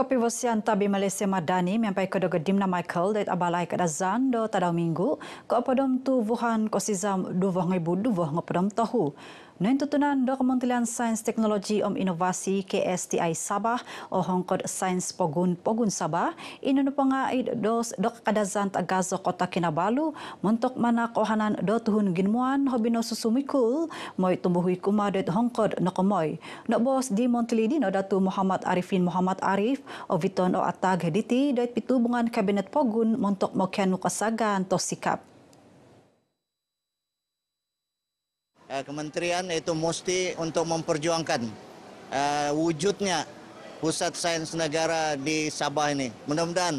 Kopi Bosian Tabi Malaysia Madani Mempai Kedua Gedim Na Michael Dari Abalai ke Zan Do Tadau Minggu Kau Apadam Tu Wuhan Kosizam Duvah Ngibu Duvah Ngapadam Tahu Tahu Nuen tutunan do Kementerian Sains Teknologi Om Inovasi KSTI Sabah o Hongkod Sains Pogun Pogun Sabah inunupang aid dos dok kadazan tagazo kota Kinabalu mentok manak ohanan do tuhun ginmuan hobino susumikul moy tumbuhi kuma det Hongkod no kemoy no bos di Montilidi no datu Muhammad Arifin Muhammad Arif o Viton o Atag Hediti det pitubungan kabinet Pogun mentok mokian nukasagan to sikap. Eh, kementerian itu mesti untuk memperjuangkan uh, wujudnya pusat sains negara di Sabah ini. Mudah-mudahan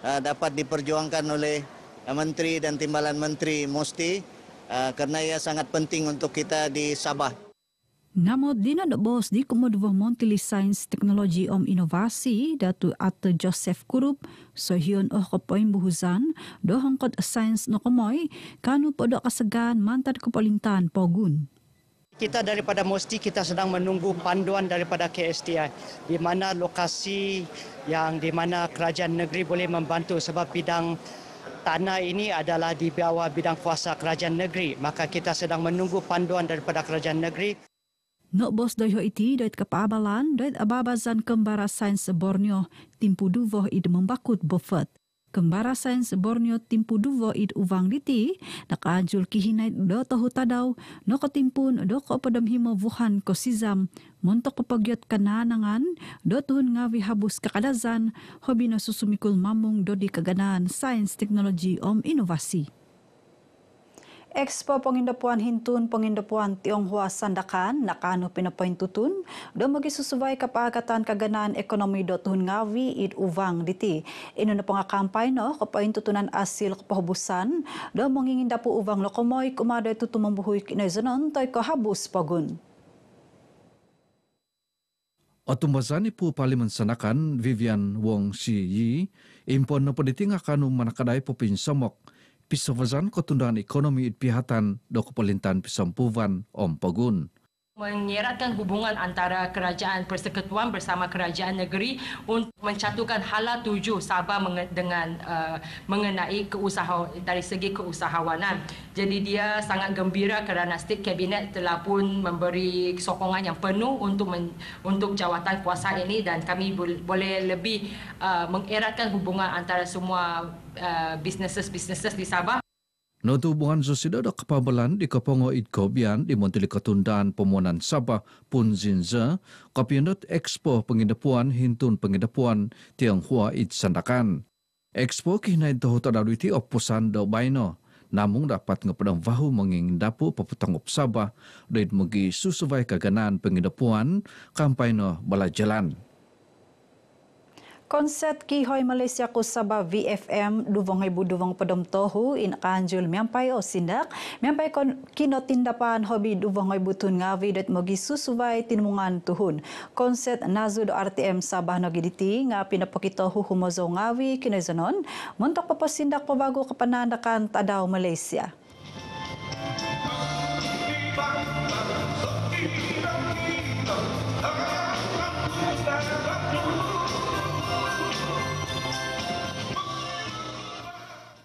uh, dapat diperjuangkan oleh menteri dan timbalan menteri mesti uh, karena ia sangat penting untuk kita di Sabah. Namun di de bos di kumudvo montili science teknologi om inovasi datu ate Joseph Kurup Sohyun oh kapoin buhuzan do hongkot science no kumoy kanu podo kasagan mantad kapalintan pogun. Kita daripada Mosti kita sedang menunggu panduan daripada KSTI di mana lokasi yang di mana kerajaan negeri boleh membantu sebab bidang tanah ini adalah di bawah bidang kuasa kerajaan negeri maka kita sedang menunggu panduan daripada kerajaan negeri Nok bos doi ho iti doit ke paabalan doit ababazan kembara sains Borneo timpu duvo id membakut bofet. Kembara sains Borneo timpu duvo id uvang diti nak ajul kihinait do tahu tadau nok timpun do ko pedem himo vuhan ko sizam montok pepagiat pagyot kananangan do tun ngawi habus kakadazan hobi na susumikul mamung do di kaganaan sains teknologi om inovasi. Expo Pangindapuan Hintun Pangindapuan Tionghoa Sandakan nakano pinapaintutun do magisusubay kapagatan kaganan ekonomi dotun ngawi id uvang diti ino na pang akampay no kapaintutunan asil kapahubusan do manginginda po uwang lokomoy kumaday tutumambuhoy kinaizanon toy kahabus pagun. Otumbasani po paliman sanakan Vivian Wong Si Yi, impon na panitinga kanong manakaday po pinsamok pisovazan ko ekonomi it pihatan do ko palintan om pogun menyeratkan hubungan antara kerajaan persekutuan bersama kerajaan negeri untuk mencatukan hala tuju Sabah dengan uh, mengenai keusaha dari segi keusahawanan. Jadi dia sangat gembira kerana state cabinet telah pun memberi sokongan yang penuh untuk men, untuk jawatan kuasa ini dan kami boleh lebih uh, mengeratkan hubungan antara semua businesses-businesses uh, di Sabah. Nato buhan sa sida da di kapongo it kobian di montili katundan pemuanan Sabah pun zinza kapiendot expo pengindepuan hintun pengindepuan Tianghua hua sandakan. Expo kini itu hota daluiti opusan da baino namun dapat ngepedang vahu mengindapu peputangup Sabah dan mengisi sesuai keganan pengindepuan kampaino bala Konset ki hoi Malaysia ko sabah VFM duvong hai duvong pedom tohu in kanjul miampai o sindak miampai kon kino tindapan hobi duvong hai butun ngawi dat mogi susuwai tinmungan tuhun konset nazud RTM sabah no giditi nga pinapokito hu humozo ngawi kinezonon muntok papa sindak pabago kapanandakan tadaw Malaysia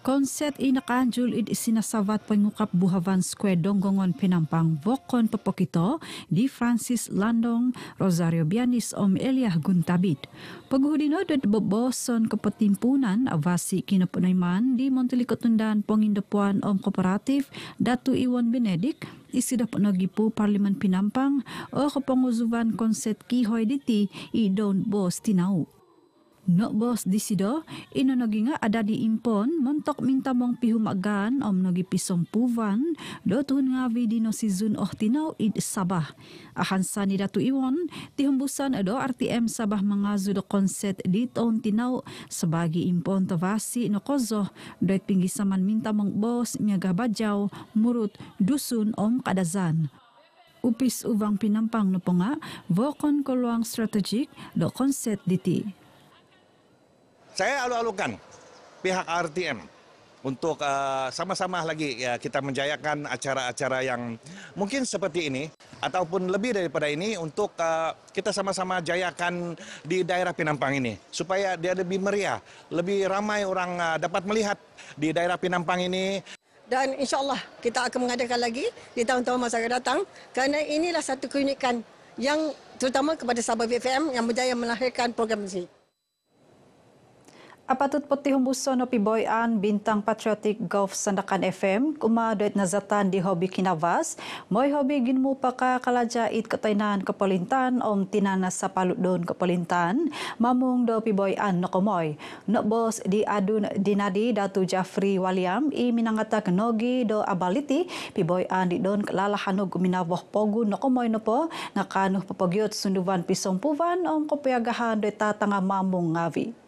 Konset inakanjul id sinasavat pangukap buhavan square donggongon pinampang vokon pepokito di Francis Landong Rosario Bianis om Eliah Guntabit. Paghuhudino dod boboson kapatimpunan avasi kinapunayman di Montelicotundan pongindapuan om kooperatif Datu Iwan Benedict isidap nagipu parliman pinampang o kapanguzuvan konset kihoy diti idon bos tinau. Nak bos di sido, ino nagi nga ada di impon, montok minta mong pihumagan om nagi pisong puvan, dotun nga vidino si Zun oh tinaw id sabah. ahan sani datu iwan, tihumbusan ado RTM sabah mga do konset di taon tinaw sebagi impon tawasi no kozo, doit pinggi saman minta mong bos miaga bajaw, murut dusun om kadazan. Upis uvang pinampang nupunga, vokon koluang strategik do konset diti saya alu-alukan pihak RTM untuk eh, sama-sama uh, lagi ya kita menjayakan acara-acara yang mungkin seperti ini ataupun lebih daripada ini untuk uh, kita sama-sama jayakan di daerah Pinampang ini supaya dia lebih meriah, lebih ramai orang uh, dapat melihat di daerah Pinampang ini dan insyaallah kita akan mengadakan lagi di tahun-tahun masa akan datang kerana inilah satu keunikan yang terutama kepada Sabah VFM yang berjaya melahirkan program ini. Apatut poti humuson o piboy an bintang patriotic golf sandakan FM kuma doit na zatan di hobi kinavas moy hobi ginmu pa ka kalaja it katainan kapalintan om tinana sa paludon kapalintan mamung do piboy an no komoy no boss di adun dinadi datu Jafri Waliam i minangata kenogi do abaliti piboy an di don kalalahanog minavoh pogu no komoy no po nga kanuh papagyot sunduvan pisong puvan om kopyagahan do tatanga mamung ngavi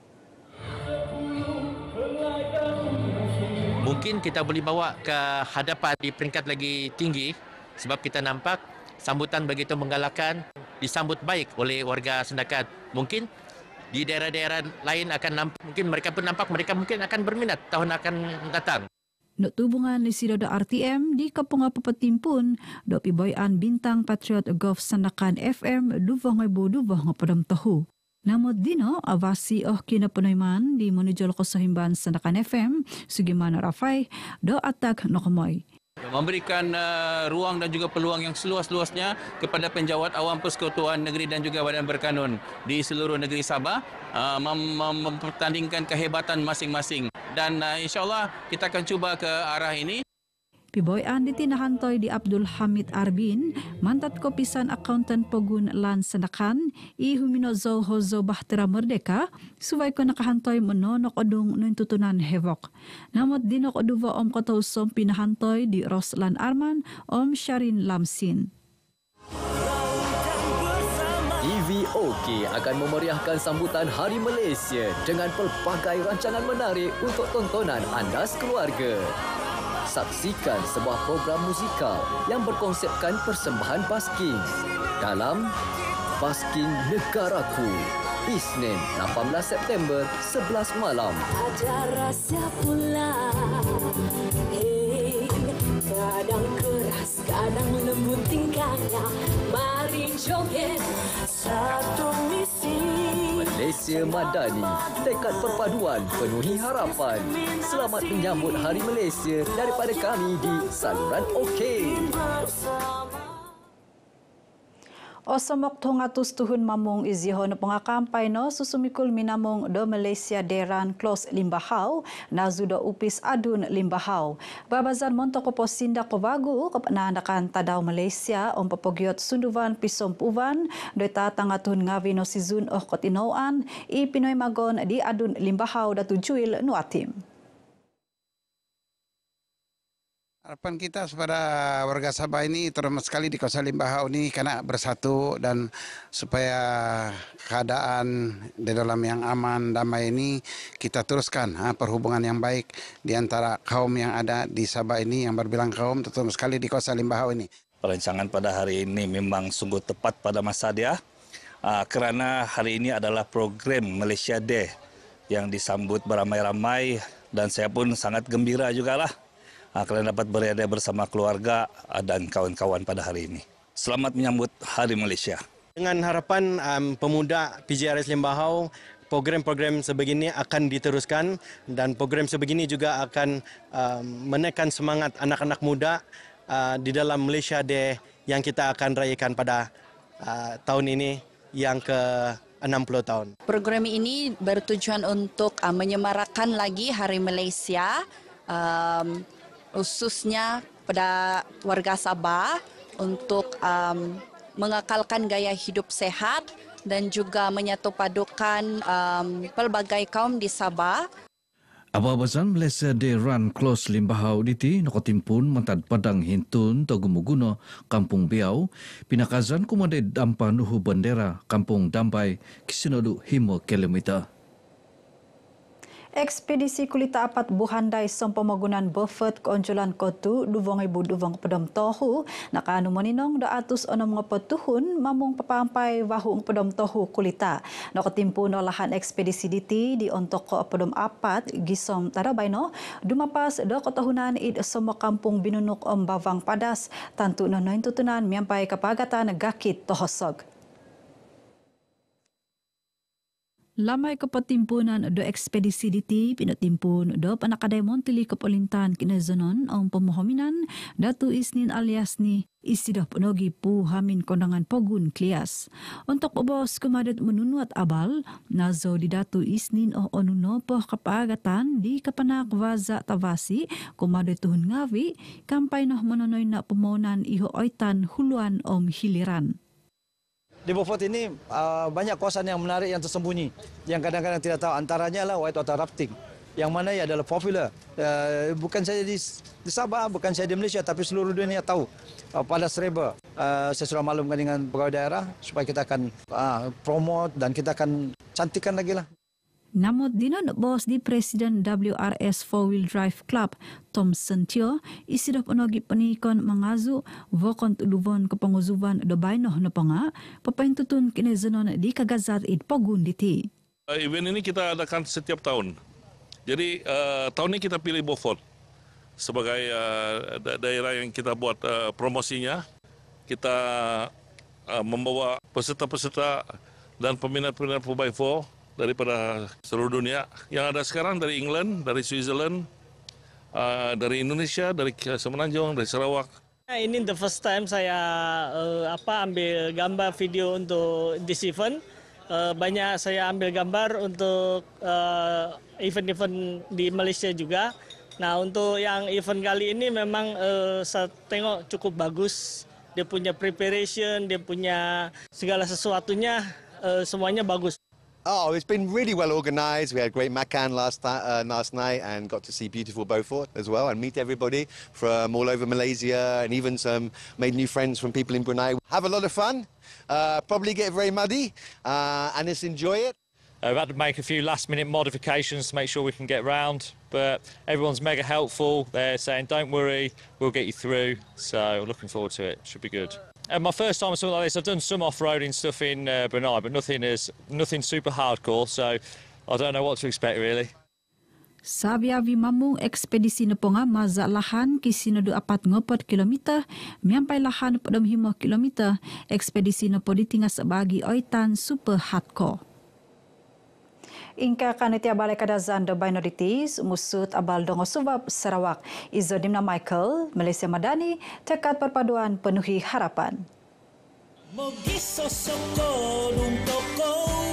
Mungkin kita boleh bawa ke hadapan di peringkat lagi tinggi sebab kita nampak sambutan begitu menggalakkan disambut baik oleh warga Sendakat. Mungkin di daerah-daerah lain akan nampak, mungkin mereka pun nampak mereka mungkin akan berminat tahun akan datang. Nuk tubungan Lisi Dodo RTM di Kepungga Pepetim pun, Dopi Boyan Bintang Patriot Golf Sendakan FM, Duvongai Bodu, Duvongai Padam Tahu. Namod dino, awasi oh kina panoyman di manujol ko sa himban Sandakan FM, Sugimana Rafay, do atak nokomoy. Memberikan uh, ruang dan juga peluang yang seluas-luasnya kepada penjawat awam persekutuan negeri dan juga badan berkanun di seluruh negeri Sabah uh, mempertandingkan kehebatan masing-masing. Dan uh, insyaAllah kita akan cuba ke arah ini. Piboy an ditinahantoy di Abdul Hamid Arbin, mantat kopisan accountant pogun lan senakan, i humino zoho zo bahtera merdeka, suway ko nakahantoy menonok odung nuntutunan hevok. Namot dinok oduwa om kotausom pinahantoy di Roslan Arman, om Sharin Lamsin. TVOK e akan memeriahkan sambutan Hari Malaysia dengan pelbagai rancangan menarik untuk tontonan anda sekeluarga. keluarga saksikan sebuah program musikal yang berkonsepkan persembahan basking dalam Basking Negaraku Isnin 18 September 11 malam eh, Mari joget satu misi Malaysia Madani Tekad perpaduan penuhi harapan Selamat menyambut Hari Malaysia daripada kami di Saluran OK O samok thong atus tuhun mamong iziho na mga kampay no susumikul minamung do Malaysia deran klos limbahau, na zudo upis adun limbahau. Babazan monto ko po sinda ko bago kapanaanakan tadaw Malaysia ang papagyot sunduvan pisompuvan do tatangatun nga vino si Zun o Kotinoan i Magon di adun limbahaw datu juil nuatim. Harapan kita kepada warga Sabah ini terutama sekali di kawasan Limbahau ini karena bersatu dan supaya keadaan di dalam yang aman damai ini kita teruskan ha, perhubungan yang baik di antara kaum yang ada di Sabah ini yang berbilang kaum terutama sekali di kawasan Limbahau ini. Perancangan pada hari ini memang sungguh tepat pada masa dia uh, kerana hari ini adalah program Malaysia Day yang disambut beramai-ramai dan saya pun sangat gembira juga lah Ah, kalian dapat berada bersama keluarga dan kawan-kawan pada hari ini. Selamat menyambut Hari Malaysia. Dengan harapan um, pemuda PJRS Limbahau, program-program sebegini akan diteruskan dan program sebegini juga akan um, menekan semangat anak-anak muda uh, di dalam Malaysia Day yang kita akan rayakan pada uh, tahun ini yang ke 60 tahun. Program ini bertujuan untuk uh, menyemarakan lagi Hari Malaysia um, khususnya pada warga Sabah untuk um, mengakalkan gaya hidup sehat dan juga menyatupadukan um, pelbagai kaum di Sabah. Apa pesan Malaysia di Run Close limbah auditi Nokotim pun mentad padang hintun Togumuguno Kampung Biau Pinakazan kumade dampan uhu bendera Kampung Dampai Kisinodu Himo Kilometer. Ekspedisi kulita apat buhanday sampomagunan Buffett konjulan kotu duvong ibu duvong pedom tohu nakanu moninong da atus onom ngopotuhun mamung papampai wahung pedom tohu kulita nakatimpun lahan ekspedisi diti di ontoko pedom apat gisom tarabayno dumapas da kotohunan id somo kampung binunuk om bawang padas tantu nonoin tutunan miampai kapagatan gakit tohosog Lamay ko patimpunan do expedicidity, pinatimpun do panakadaimon tilikop olintan kinazanon ang pamuhaminan, datu isnin alias ni Isidap nogi po hamin konangan pogun klias. Untuk ubos kumadat menunut abal, nazo di datu isnin o onuno po kapagatan di kapanak vaza tavasi kumadat tuhun ngawi, kampay noh mononoy na pumonan iho oitan huluan om hiliran. di Beaufort ini uh, banyak kawasan yang menarik yang tersembunyi yang kadang-kadang tidak tahu antaranya lah whitewater rafting yang mana ia adalah popular uh, bukan saja di, Sabah bukan saja di Malaysia tapi seluruh dunia tahu uh, pada Sereba saya sudah maklumkan dengan pegawai daerah supaya kita akan uh, promote dan kita akan cantikan lagi lah Namun dinon bos di Presiden WRS Four Wheel Drive Club, Tom Sentio, isidap unogi penikon mengazu wakon tuduvon ke penguzuvan do bainoh neponga, pepaintutun kini zenon di kagazat id pogun diti. Uh, event ini kita adakan setiap tahun. Jadi uh, tahun ini kita pilih Beaufort sebagai uh, daerah yang kita buat uh, promosinya. Kita uh, membawa peserta-peserta dan peminat-peminat 4x4 daripada seluruh dunia. Yang ada sekarang dari England, dari Switzerland, uh, dari Indonesia, dari Semenanjung, dari Sarawak. Nah, ini the first time saya uh, apa ambil gambar video untuk this event. Uh, banyak saya ambil gambar untuk event uh, event-event di Malaysia juga. Nah untuk yang event kali ini memang uh, saya tengok cukup bagus. Dia punya preparation, dia punya segala sesuatunya uh, semuanya bagus. Oh, it's been really well organised. We had great Macan last, uh, last night and got to see beautiful Beaufort as well and meet everybody from all over Malaysia and even some made new friends from people in Brunei. Have a lot of fun, uh, probably get very muddy uh, and just enjoy it. I've uh, had to make a few last minute modifications to make sure we can get round, but everyone's mega helpful. They're saying, don't worry, we'll get you through. So, looking forward to it. Should be good. And uh, my first time on something like this, I've done some off-roading stuff in uh, Brunei, but nothing is nothing super hardcore, so I don't know what to expect really. Sabia vi ekspedisi nepunga maza lahan ki sinodu apat ngopot kilometer, miampai lahan pedom himo kilometer, ekspedisi nepo ditinga sebagi oitan super hardcore. Inka kanitia balai kadazan do minorities musut abal dongo subab Sarawak. Izo Dimna Michael, Malaysia Madani, tekad perpaduan penuhi harapan. Mogi sosongo lungtokong.